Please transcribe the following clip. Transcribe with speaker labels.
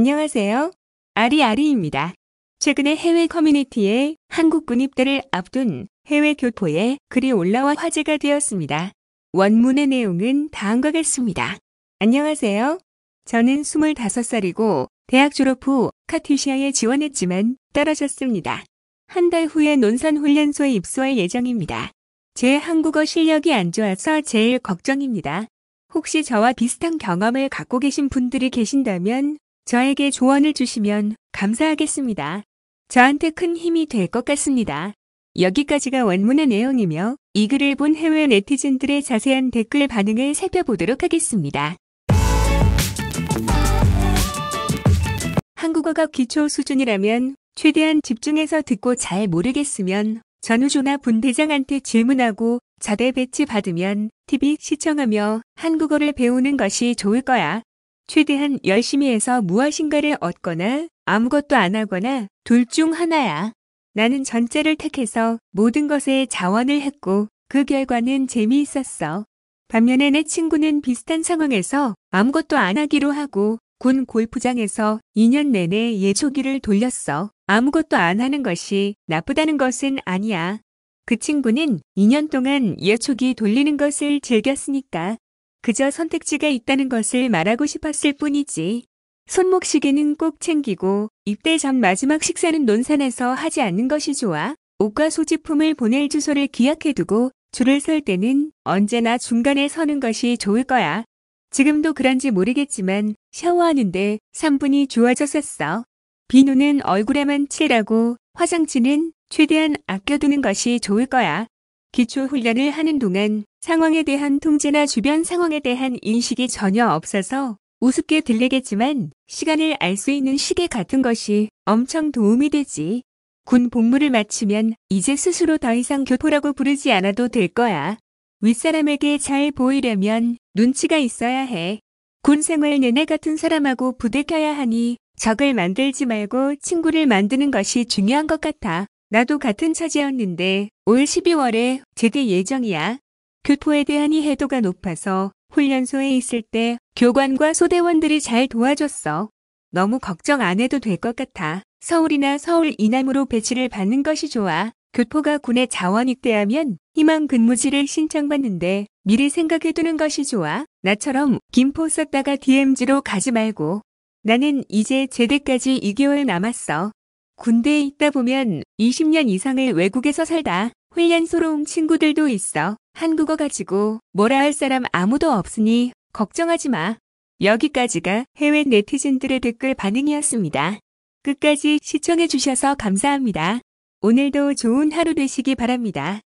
Speaker 1: 안녕하세요. 아리아리입니다. 최근에 해외 커뮤니티에 한국군 입대를 앞둔 해외 교포의 글이 올라와 화제가 되었습니다. 원문의 내용은 다음과 같습니다. 안녕하세요. 저는 25살이고 대학 졸업 후 카투시아에 지원했지만 떨어졌습니다. 한 달 후에 논산훈련소에 입소할 예정입니다. 제 한국어 실력이 안 좋아서 제일 걱정입니다. 혹시 저와 비슷한 경험을 갖고 계신 분들이 계신다면 저에게 조언을 주시면 감사하겠습니다. 저한테 큰 힘이 될 것 같습니다. 여기까지가 원문의 내용이며 이 글을 본 해외 네티즌들의 자세한 댓글 반응을 살펴보도록 하겠습니다. 한국어가 기초 수준이라면 최대한 집중해서 듣고 잘 모르겠으면 전우조나 분대장한테 질문하고 자대 배치 받으면 TV 시청하며 한국어를 배우는 것이 좋을 거야. 최대한 열심히 해서 무엇인가를 얻거나 아무것도 안 하거나 둘 중 하나야. 나는 전제를 택해서 모든 것에 자원을 했고 그 결과는 재미있었어. 반면에 내 친구는 비슷한 상황에서 아무것도 안 하기로 하고 군 골프장에서 2년 내내 예초기를 돌렸어. 아무것도 안 하는 것이 나쁘다는 것은 아니야. 그 친구는 2년 동안 예초기 돌리는 것을 즐겼으니까. 그저 선택지가 있다는 것을 말하고 싶었을 뿐이지. 손목시계는 꼭 챙기고 입대 전 마지막 식사는 논산에서 하지 않는 것이 좋아. 옷과 소지품을 보낼 주소를 기약해두고 줄을 설 때는 언제나 중간에 서는 것이 좋을 거야. 지금도 그런지 모르겠지만 샤워하는데 3분이 좋아졌었어. 비누는 얼굴에만 칠하고 화장지는 최대한 아껴두는 것이 좋을 거야. 기초 훈련을 하는 동안 상황에 대한 통제나 주변 상황에 대한 인식이 전혀 없어서 우습게 들리겠지만 시간을 알 수 있는 시계 같은 것이 엄청 도움이 되지. 군 복무를 마치면 이제 스스로 더 이상 교포라고 부르지 않아도 될 거야. 윗사람에게 잘 보이려면 눈치가 있어야 해. 군 생활 내내 같은 사람하고 부대켜야 하니 적을 만들지 말고 친구를 만드는 것이 중요한 것 같아. 나도 같은 처지였는데 올 12월에 제대 예정이야. 교포에 대한 이해도가 높아서 훈련소에 있을 때 교관과 소대원들이 잘 도와줬어. 너무 걱정 안 해도 될 것 같아. 서울이나 서울 이남으로 배치를 받는 것이 좋아. 교포가 군에 자원 입대하면 희망 근무지를 신청받는데 미리 생각해두는 것이 좋아. 나처럼 김포 썼다가 DMZ로 가지 말고. 나는 이제 제대까지 2개월 남았어. 군대에 있다 보면 20년 이상을 외국에서 살다 훈련소롱 친구들도 있어. 한국어 가지고 뭐라 할 사람 아무도 없으니 걱정하지 마. 여기까지가 해외 네티즌들의 댓글 반응이었습니다. 끝까지 시청해주셔서 감사합니다. 오늘도 좋은 하루 되시기 바랍니다.